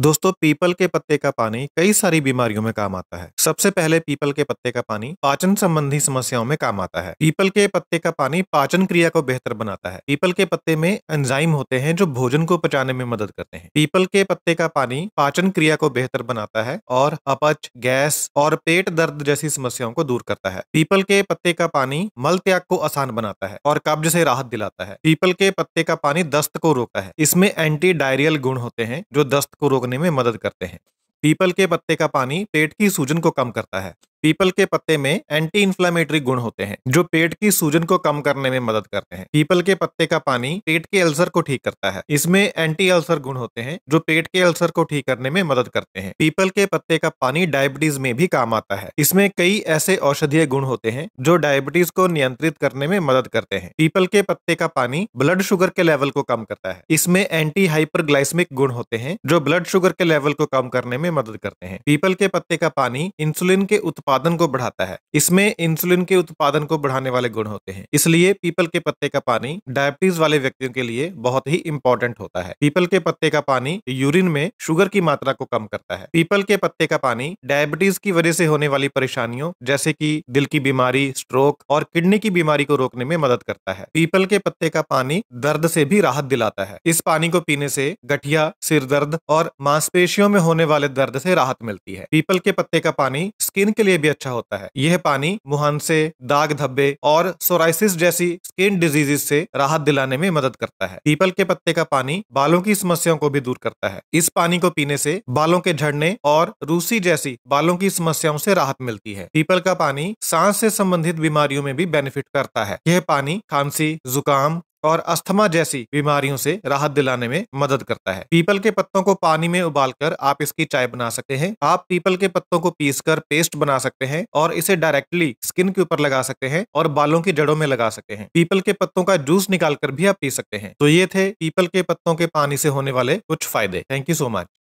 दोस्तों पीपल के पत्ते का पानी कई सारी बीमारियों में काम आता है सबसे पहले पीपल के पत्ते का पानी पाचन संबंधी समस्याओं में काम आता है पीपल के पत्ते का पानी पाचन क्रिया को बेहतर बनाता है पीपल के पत्ते में एंजाइम होते हैं जो भोजन को पचाने में मदद करते हैं पीपल के पत्ते का पानी पाचन क्रिया को बेहतर बनाता है और अपच गैस और पेट दर्द जैसी समस्याओं को दूर करता है पीपल के पत्ते का पानी मल त्याग को आसान बनाता है और कब्ज से राहत दिलाता है पीपल के पत्ते का पानी दस्त को रोकता है इसमें एंटी डायरियल गुण होते हैं जो दस्त को रोक रोकने में मदद करते हैं पीपल के पत्ते का पानी पेट की सूजन को कम करता है पीपल के पत्ते में एंटी इंफ्लामेटरी गुण होते हैं जो पेट की सूजन को कम करने में मदद करते हैं पीपल के पत्ते का पानी पेट के अल्सर को ठीक करता है इसमें एंटी अल्सर गुण होते हैं जो पेट के अल्सर को ठीक करने में मदद करते हैं पीपल के पत्ते का पानी डायबिटीज में भी काम आता है इसमें कई ऐसे औषधीय गुण होते हैं जो डायबिटीज को नियंत्रित करने में मदद करते हैं पीपल के पत्ते का पानी ब्लड शुगर के लेवल को कम करता है इसमें एंटी हाइपरग्लाइसमिक गुण होते हैं जो ब्लड शुगर के लेवल को कम करने में मदद करते हैं पीपल के पत्ते का पानी इंसुलिन के उत्पाद उत्पादन को बढ़ाता है इसमें इंसुलिन के उत्पादन को बढ़ाने वाले गुण होते हैं इसलिए पीपल के पत्ते का पानी डायबिटीज वाले व्यक्तियों के लिए बहुत ही इंपॉर्टेंट होता है पीपल के पत्ते का पानी यूरिन में शुगर की मात्रा को कम करता है पीपल के पत्ते का पानी डायबिटीज की वजह से होने वाली परेशानियों जैसे की दिल की बीमारी स्ट्रोक और किडनी की बीमारी को रोकने में मदद करता है पीपल के पत्ते का पानी दर्द से भी राहत दिलाता है इस पानी को पीने से गठिया सिर दर्द और मांसपेशियों में होने वाले दर्द से राहत मिलती है पीपल के पत्ते का पानी स्किन के लिए भी अच्छा होता है यह पानी मुहानसे दाग धब्बे और सोराइसिस जैसी स्किन डिजीजेस से राहत दिलाने में मदद करता है पीपल के पत्ते का पानी बालों की समस्याओं को भी दूर करता है इस पानी को पीने से बालों के झड़ने और रूसी जैसी बालों की समस्याओं से राहत मिलती है पीपल का पानी सांस से संबंधित बीमारियों में भी बेनिफिट करता है यह पानी खांसी जुकाम और अस्थमा जैसी बीमारियों से राहत दिलाने में मदद करता है पीपल के पत्तों को पानी में उबालकर आप इसकी चाय बना सकते हैं आप पीपल के पत्तों को पीसकर पेस्ट बना सकते हैं और इसे डायरेक्टली स्किन के ऊपर लगा सकते हैं और बालों की जड़ों में लगा सकते हैं पीपल के पत्तों का जूस निकालकर भी आप पी सकते हैं तो ये थे पीपल के पत्तों के पानी से होने वाले कुछ फायदे थैंक यू सो मच